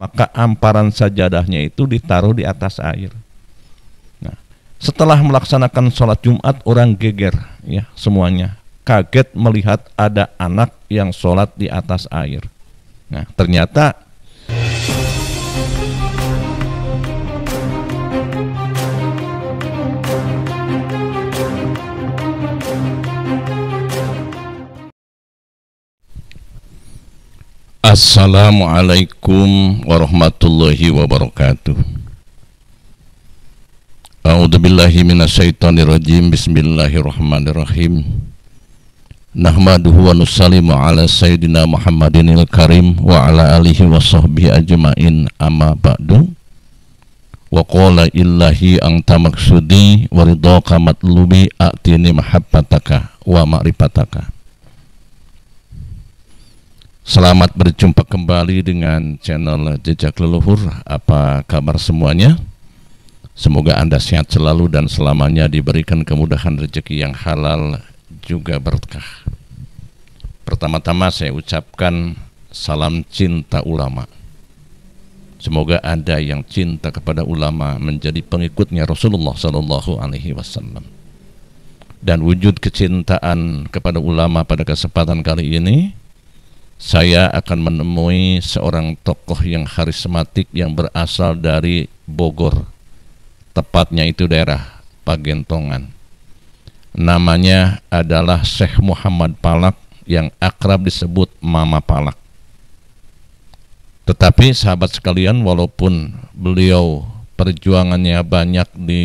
maka amparan sajadahnya itu ditaruh di atas air. Nah, setelah melaksanakan sholat Jumat, orang geger ya semuanya. Kaget melihat ada anak yang sholat di atas air. Nah, ternyata Assalamualaikum warahmatullahi wabarakatuh. A'udzu billahi minasyaitonir rajim. Bismillahirrahmanirrahim. Nahmaduhu wa nusallimu ala sayyidina Muhammadinil karim wa ala alihi wa sahbihi ajmain amma ba'du. Wa qala illahi anta maksudi wa ridhaka matlubi atini mahabbataka wa ma'rifataka Selamat berjumpa kembali dengan channel Jejak Leluhur. Apa kabar semuanya? Semoga Anda sehat selalu dan selamanya diberikan kemudahan rezeki yang halal juga berkah. Pertama-tama saya ucapkan salam cinta ulama. Semoga ada yang cinta kepada ulama menjadi pengikutnya Rasulullah Shallallahu alaihi wasallam dan wujud kecintaan kepada ulama pada kesempatan kali ini saya akan menemui seorang tokoh yang karismatik yang berasal dari Bogor. Tepatnya itu daerah Pagentongan. Namanya adalah Syekh Muhammad Palak yang akrab disebut Mama Palak. Tetapi sahabat sekalian walaupun beliau perjuangannya banyak di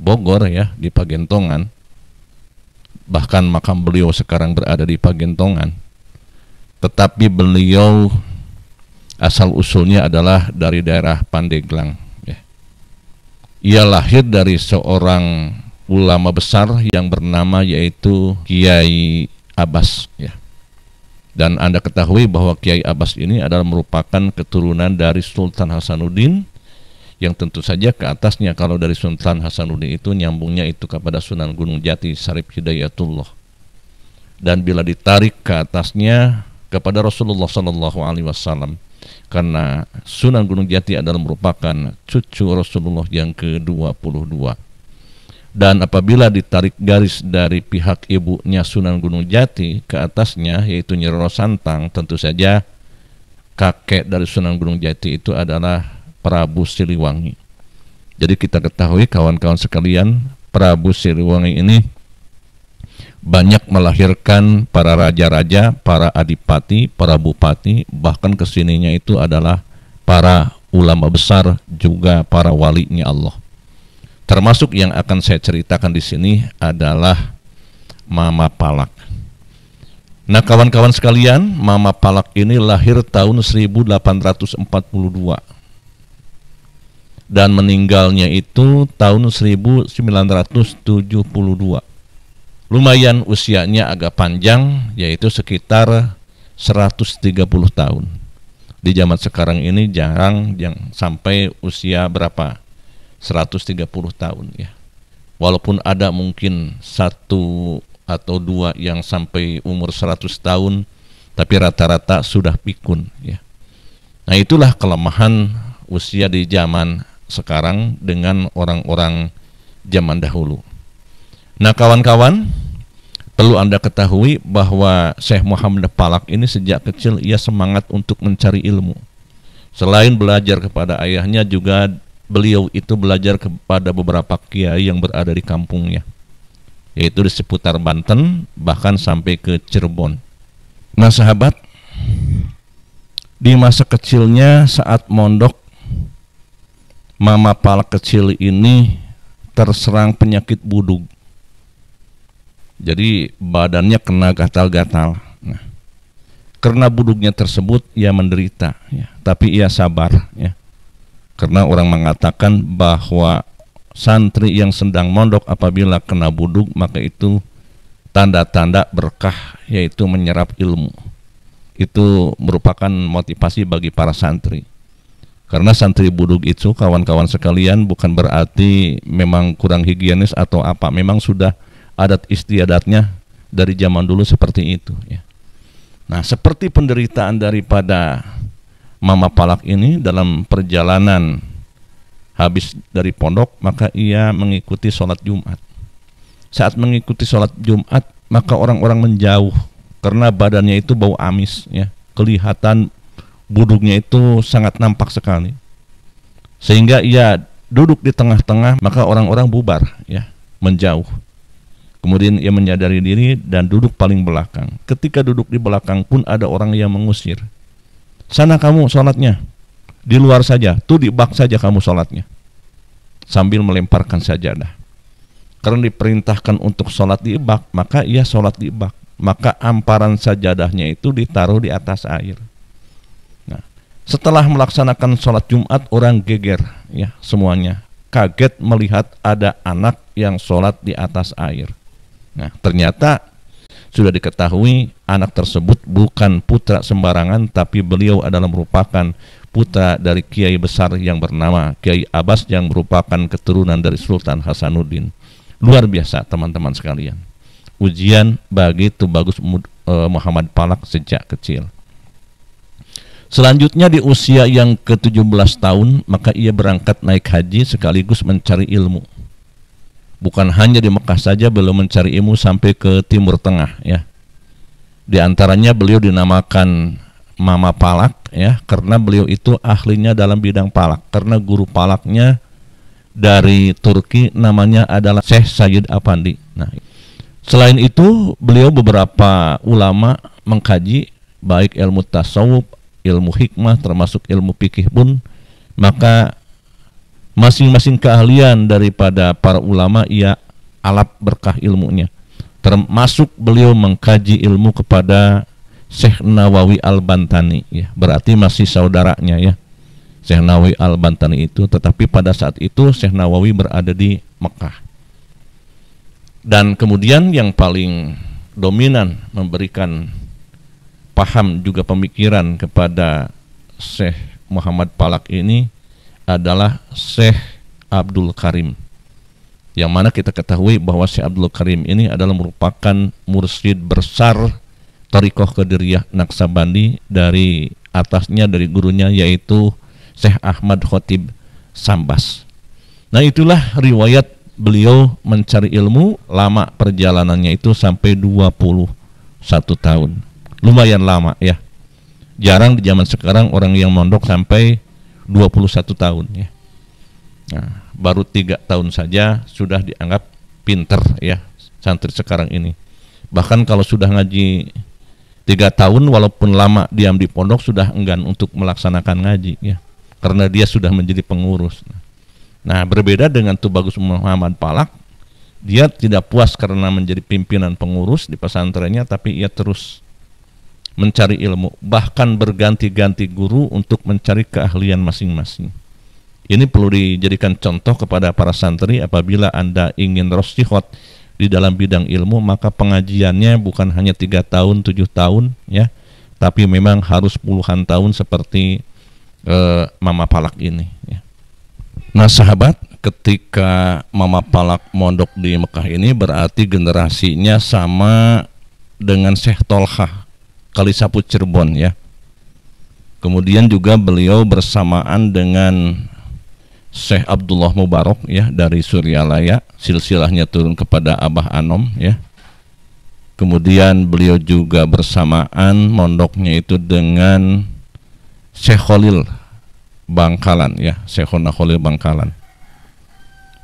Bogor ya, di Pagentongan, bahkan makam beliau sekarang berada di Pagentongan, tetapi beliau asal usulnya adalah dari daerah Pandeglang. Ya. Ia lahir dari seorang ulama besar yang bernama yaitu Kiai Abbas. Ya. Dan Anda ketahui bahwa Kiai Abbas ini adalah merupakan keturunan dari Sultan Hasanuddin yang tentu saja ke atasnya kalau dari Sultan Hasanuddin itu nyambungnya itu kepada Sunan Gunung Jati Sarip Hidayatullah. Dan bila ditarik ke atasnya kepada Rasulullah Sallallahu Alaihi Wasallam karena Sunan Gunung Jati adalah merupakan cucu Rasulullah yang ke-22 dan apabila ditarik garis dari pihak ibunya Sunan Gunung Jati ke atasnya yaitu Nyi Roro Santang tentu saja kakek dari Sunan Gunung Jati itu adalah Prabu Siliwangi jadi kita ketahui kawan-kawan sekalian Prabu Siliwangi ini banyak melahirkan para raja-raja, para adipati, para bupati, bahkan kesininya itu adalah para ulama besar juga para walinya Allah. Termasuk yang akan saya ceritakan di sini adalah Mama Palak. Nah kawan-kawan sekalian, Mama Palak ini lahir tahun 1842 dan meninggalnya itu tahun 1972 lumayan usianya agak panjang yaitu sekitar 130 tahun. Di zaman sekarang ini jarang yang sampai usia berapa? 130 tahun ya. Walaupun ada mungkin satu atau dua yang sampai umur 100 tahun tapi rata-rata sudah pikun ya. Nah, itulah kelemahan usia di zaman sekarang dengan orang-orang zaman dahulu. Nah kawan-kawan perlu Anda ketahui bahwa Syekh Muhammad Palak ini sejak kecil ia semangat untuk mencari ilmu. Selain belajar kepada ayahnya juga beliau itu belajar kepada beberapa kiai yang berada di kampungnya yaitu di seputar Banten bahkan sampai ke Cirebon. Nah sahabat di masa kecilnya saat mondok Mama Palak kecil ini terserang penyakit budug jadi badannya kena gatal-gatal. Nah, karena buduknya tersebut ia menderita, ya. tapi ia sabar. Ya. Karena orang mengatakan bahwa santri yang sedang mondok apabila kena buduk maka itu tanda-tanda berkah yaitu menyerap ilmu. Itu merupakan motivasi bagi para santri. Karena santri buduk itu kawan-kawan sekalian bukan berarti memang kurang higienis atau apa, memang sudah adat istiadatnya dari zaman dulu seperti itu ya. Nah, seperti penderitaan daripada Mama Palak ini dalam perjalanan habis dari pondok, maka ia mengikuti sholat Jumat. Saat mengikuti sholat Jumat, maka orang-orang menjauh karena badannya itu bau amis, ya kelihatan buduknya itu sangat nampak sekali. Sehingga ia duduk di tengah-tengah, maka orang-orang bubar, ya menjauh. Kemudian ia menyadari diri dan duduk paling belakang. Ketika duduk di belakang pun ada orang yang mengusir. Sana kamu sholatnya. Di luar saja. Tuh di bak saja kamu sholatnya. Sambil melemparkan sajadah. Karena diperintahkan untuk sholat di bak, maka ia sholat di bak. Maka amparan sajadahnya itu ditaruh di atas air. Nah, setelah melaksanakan sholat Jumat, orang geger ya semuanya. Kaget melihat ada anak yang sholat di atas air Nah, ternyata sudah diketahui anak tersebut bukan putra sembarangan tapi beliau adalah merupakan putra dari kiai besar yang bernama Kiai Abbas yang merupakan keturunan dari Sultan Hasanuddin. Luar biasa teman-teman sekalian. Ujian bagi Tubagus e, Muhammad Palak sejak kecil. Selanjutnya di usia yang ke-17 tahun, maka ia berangkat naik haji sekaligus mencari ilmu bukan hanya di Mekah saja beliau mencari ilmu sampai ke Timur Tengah ya. Di antaranya beliau dinamakan Mama Palak ya karena beliau itu ahlinya dalam bidang palak karena guru palaknya dari Turki namanya adalah Syekh Sayyid Apandi. Nah, selain itu beliau beberapa ulama mengkaji baik ilmu tasawuf, ilmu hikmah termasuk ilmu fikih pun maka masing-masing keahlian daripada para ulama ia alap berkah ilmunya termasuk beliau mengkaji ilmu kepada Syekh Nawawi Al-Bantani ya berarti masih saudaranya ya Syekh Nawawi Al-Bantani itu tetapi pada saat itu Syekh Nawawi berada di Mekah dan kemudian yang paling dominan memberikan paham juga pemikiran kepada Syekh Muhammad Palak ini adalah Syekh Abdul Karim yang mana kita ketahui bahwa Syekh Abdul Karim ini adalah merupakan mursyid besar Torikoh Qadiriyah Naksabandi dari atasnya dari gurunya yaitu Syekh Ahmad Khotib Sambas. Nah itulah riwayat beliau mencari ilmu lama perjalanannya itu sampai 21 tahun. Lumayan lama ya. Jarang di zaman sekarang orang yang mondok sampai 21 tahun ya. Nah, baru tiga tahun saja sudah dianggap pinter ya santri sekarang ini. Bahkan kalau sudah ngaji tiga tahun walaupun lama diam di pondok sudah enggan untuk melaksanakan ngaji ya karena dia sudah menjadi pengurus. Nah berbeda dengan tuh Bagus Muhammad Palak, dia tidak puas karena menjadi pimpinan pengurus di pesantrennya tapi ia terus mencari ilmu, bahkan berganti-ganti guru untuk mencari keahlian masing-masing. Ini perlu dijadikan contoh kepada para santri apabila Anda ingin rosyihot di dalam bidang ilmu, maka pengajiannya bukan hanya tiga tahun, tujuh tahun, ya, tapi memang harus puluhan tahun seperti eh, Mama Palak ini. Ya. Nah sahabat, ketika Mama Palak mondok di Mekah ini berarti generasinya sama dengan Syekh Tolhah Kalisapu Cirebon ya. Kemudian juga beliau bersamaan dengan Syekh Abdullah Mubarok, ya dari Suryalaya, silsilahnya turun kepada Abah Anom ya. Kemudian beliau juga bersamaan mondoknya itu dengan Syekh Khalil Bangkalan ya, Syekh Khalil Bangkalan.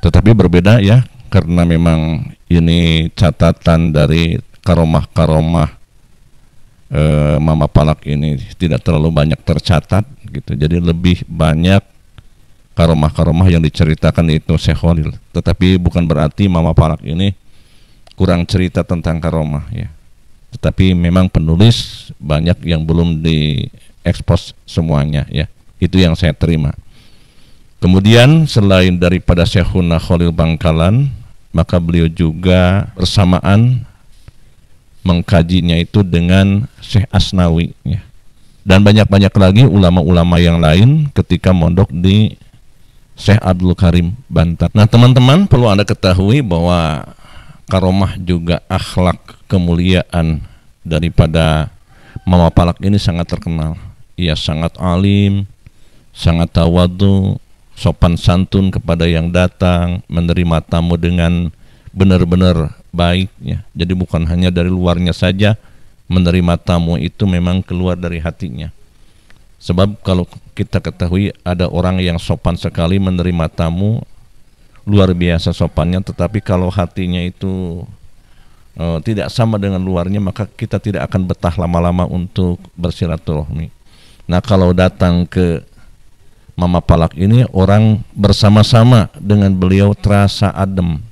Tetapi berbeda ya karena memang ini catatan dari karomah-karomah eh, Mama Palak ini tidak terlalu banyak tercatat gitu. Jadi lebih banyak karomah-karomah yang diceritakan itu Syekh Khalil. Tetapi bukan berarti Mama Palak ini kurang cerita tentang karomah ya. Tetapi memang penulis banyak yang belum diekspos semuanya ya. Itu yang saya terima. Kemudian selain daripada Syekhuna Khalil Bangkalan, maka beliau juga bersamaan mengkajinya itu dengan Syekh Asnawi ya. dan banyak-banyak lagi ulama-ulama yang lain ketika mondok di Syekh Abdul Karim Bantat. Nah teman-teman perlu anda ketahui bahwa karomah juga akhlak kemuliaan daripada Mama Palak ini sangat terkenal. Ia sangat alim, sangat tawadu, sopan santun kepada yang datang, menerima tamu dengan benar-benar baik Jadi bukan hanya dari luarnya saja menerima tamu itu memang keluar dari hatinya. Sebab kalau kita ketahui ada orang yang sopan sekali menerima tamu luar biasa sopannya tetapi kalau hatinya itu e, tidak sama dengan luarnya maka kita tidak akan betah lama-lama untuk bersilaturahmi. Nah, kalau datang ke Mama Palak ini orang bersama-sama dengan beliau terasa adem,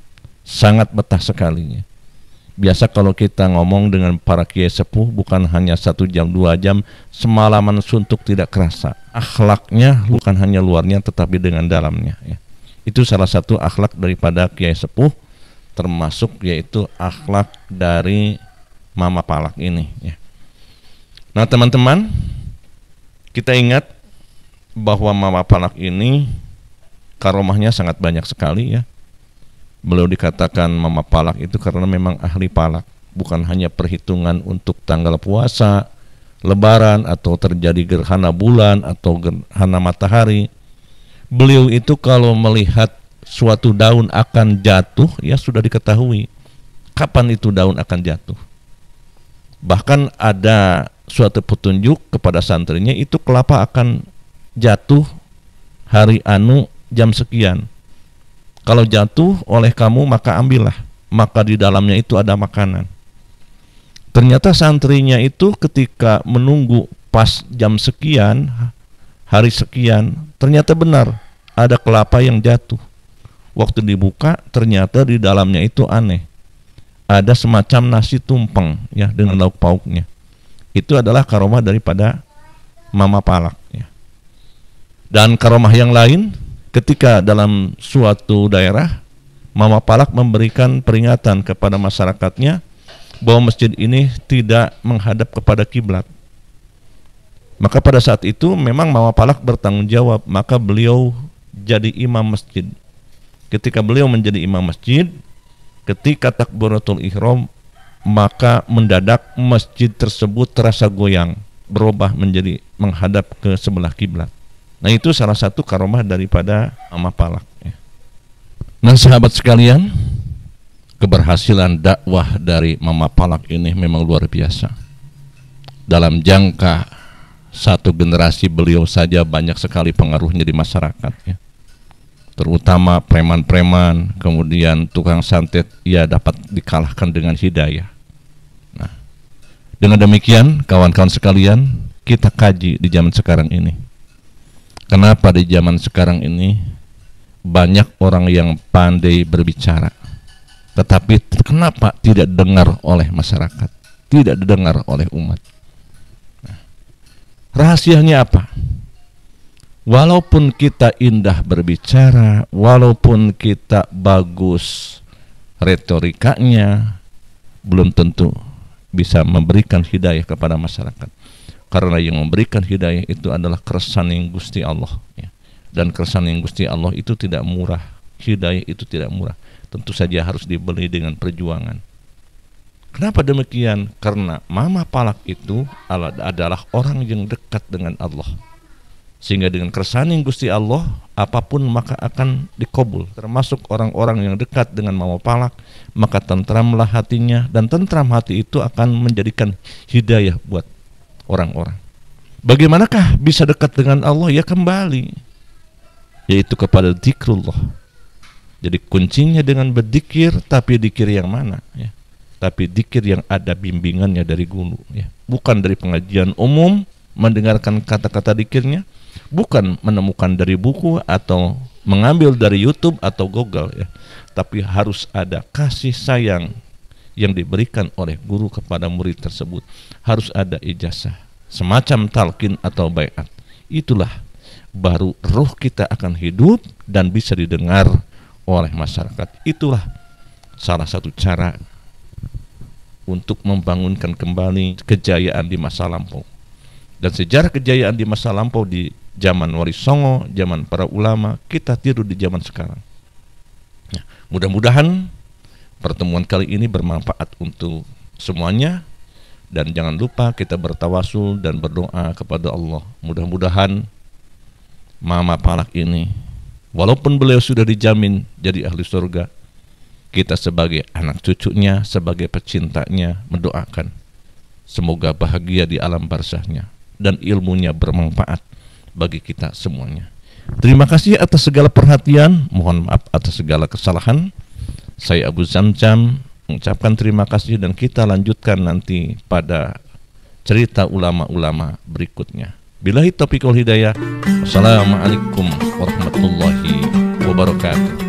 sangat betah sekali. Biasa kalau kita ngomong dengan para kiai sepuh bukan hanya satu jam dua jam semalaman suntuk tidak kerasa. Akhlaknya bukan hanya luarnya tetapi dengan dalamnya. Ya. Itu salah satu akhlak daripada kiai sepuh termasuk yaitu akhlak dari mama palak ini. Ya. Nah teman-teman kita ingat bahwa mama palak ini karomahnya sangat banyak sekali ya beliau dikatakan mama palak itu karena memang ahli palak bukan hanya perhitungan untuk tanggal puasa lebaran atau terjadi gerhana bulan atau gerhana matahari beliau itu kalau melihat suatu daun akan jatuh ya sudah diketahui kapan itu daun akan jatuh bahkan ada suatu petunjuk kepada santrinya itu kelapa akan jatuh hari anu jam sekian kalau jatuh oleh kamu maka ambillah, maka di dalamnya itu ada makanan. Ternyata santrinya itu ketika menunggu pas jam sekian, hari sekian, ternyata benar ada kelapa yang jatuh. Waktu dibuka ternyata di dalamnya itu aneh. Ada semacam nasi tumpeng ya dengan lauk pauknya. Itu adalah karomah daripada mama palak ya. Dan karomah yang lain ketika dalam suatu daerah Mama Palak memberikan peringatan kepada masyarakatnya bahwa masjid ini tidak menghadap kepada kiblat. Maka pada saat itu memang Mama Palak bertanggung jawab, maka beliau jadi imam masjid. Ketika beliau menjadi imam masjid, ketika takbiratul ihram maka mendadak masjid tersebut terasa goyang, berubah menjadi menghadap ke sebelah kiblat. Nah itu salah satu karomah daripada amah palak. Ya. Nah sahabat sekalian, keberhasilan dakwah dari mama palak ini memang luar biasa. Dalam jangka satu generasi beliau saja banyak sekali pengaruhnya di masyarakat. Ya. Terutama preman-preman, kemudian tukang santet, ia dapat dikalahkan dengan hidayah. Nah, dengan demikian, kawan-kawan sekalian, kita kaji di zaman sekarang ini Kenapa di zaman sekarang ini banyak orang yang pandai berbicara, tetapi kenapa tidak dengar oleh masyarakat, tidak didengar oleh umat? Nah, rahasianya apa? Walaupun kita indah berbicara, walaupun kita bagus retorikanya, belum tentu bisa memberikan hidayah kepada masyarakat karena yang memberikan hidayah itu adalah keresan yang Gusti Allah ya. dan keresan yang Gusti Allah itu tidak murah hidayah itu tidak murah tentu saja harus dibeli dengan perjuangan kenapa demikian karena mama palak itu adalah orang yang dekat dengan Allah sehingga dengan keresan yang Gusti Allah apapun maka akan dikobul termasuk orang-orang yang dekat dengan mama palak maka tentramlah hatinya dan tentram hati itu akan menjadikan hidayah buat orang-orang. Bagaimanakah bisa dekat dengan Allah? Ya kembali. Yaitu kepada zikrullah. Jadi kuncinya dengan berdikir, tapi dikir yang mana? Ya. Tapi dikir yang ada bimbingannya dari guru. Ya. Bukan dari pengajian umum, mendengarkan kata-kata dikirnya. Bukan menemukan dari buku atau mengambil dari YouTube atau Google. Ya. Tapi harus ada kasih sayang yang diberikan oleh guru kepada murid tersebut harus ada ijazah semacam talqin atau bayat itulah baru ruh kita akan hidup dan bisa didengar oleh masyarakat itulah salah satu cara untuk membangunkan kembali kejayaan di masa lampau dan sejarah kejayaan di masa lampau di zaman Wali Songo, zaman para ulama, kita tiru di zaman sekarang. Nah, mudah-mudahan Pertemuan kali ini bermanfaat untuk semuanya dan jangan lupa kita bertawasul dan berdoa kepada Allah. Mudah-mudahan Mama Palak ini walaupun beliau sudah dijamin jadi ahli surga, kita sebagai anak cucunya, sebagai pecintanya mendoakan semoga bahagia di alam barzahnya dan ilmunya bermanfaat bagi kita semuanya. Terima kasih atas segala perhatian, mohon maaf atas segala kesalahan. Saya Abu Zamzam mengucapkan terima kasih dan kita lanjutkan nanti pada cerita ulama-ulama berikutnya. Bilahi taufiq hidayah. Wassalamualaikum warahmatullahi wabarakatuh.